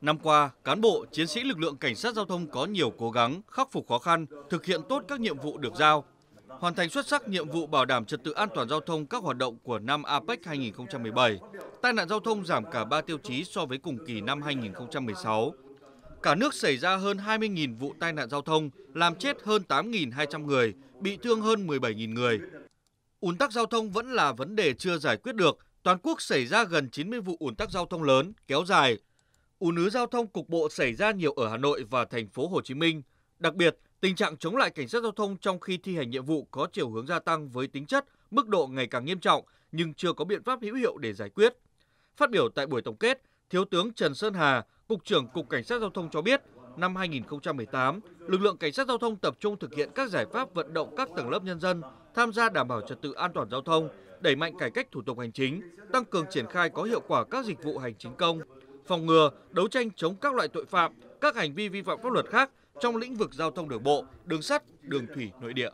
Năm qua, cán bộ, chiến sĩ lực lượng cảnh sát giao thông có nhiều cố gắng khắc phục khó khăn, thực hiện tốt các nhiệm vụ được giao, hoàn thành xuất sắc nhiệm vụ bảo đảm trật tự an toàn giao thông các hoạt động của năm APEC 2017. Tai nạn giao thông giảm cả 3 tiêu chí so với cùng kỳ năm 2016. Cả nước xảy ra hơn 20.000 vụ tai nạn giao thông, làm chết hơn 8.200 người, bị thương hơn 17.000 người ùn tắc giao thông vẫn là vấn đề chưa giải quyết được. Toàn quốc xảy ra gần 90 vụ ùn tắc giao thông lớn kéo dài. Ùn ứ giao thông cục bộ xảy ra nhiều ở Hà Nội và thành phố Hồ Chí Minh. Đặc biệt, tình trạng chống lại cảnh sát giao thông trong khi thi hành nhiệm vụ có chiều hướng gia tăng với tính chất, mức độ ngày càng nghiêm trọng nhưng chưa có biện pháp hữu hiệu để giải quyết. Phát biểu tại buổi tổng kết, Thiếu tướng Trần Sơn Hà, Cục trưởng Cục Cảnh sát Giao thông cho biết, năm 2018, lực lượng cảnh sát giao thông tập trung thực hiện các giải pháp vận động các tầng lớp nhân dân tham gia đảm bảo trật tự an toàn giao thông, đẩy mạnh cải cách thủ tục hành chính, tăng cường triển khai có hiệu quả các dịch vụ hành chính công, phòng ngừa, đấu tranh chống các loại tội phạm, các hành vi vi phạm pháp luật khác trong lĩnh vực giao thông đường bộ, đường sắt, đường thủy nội địa.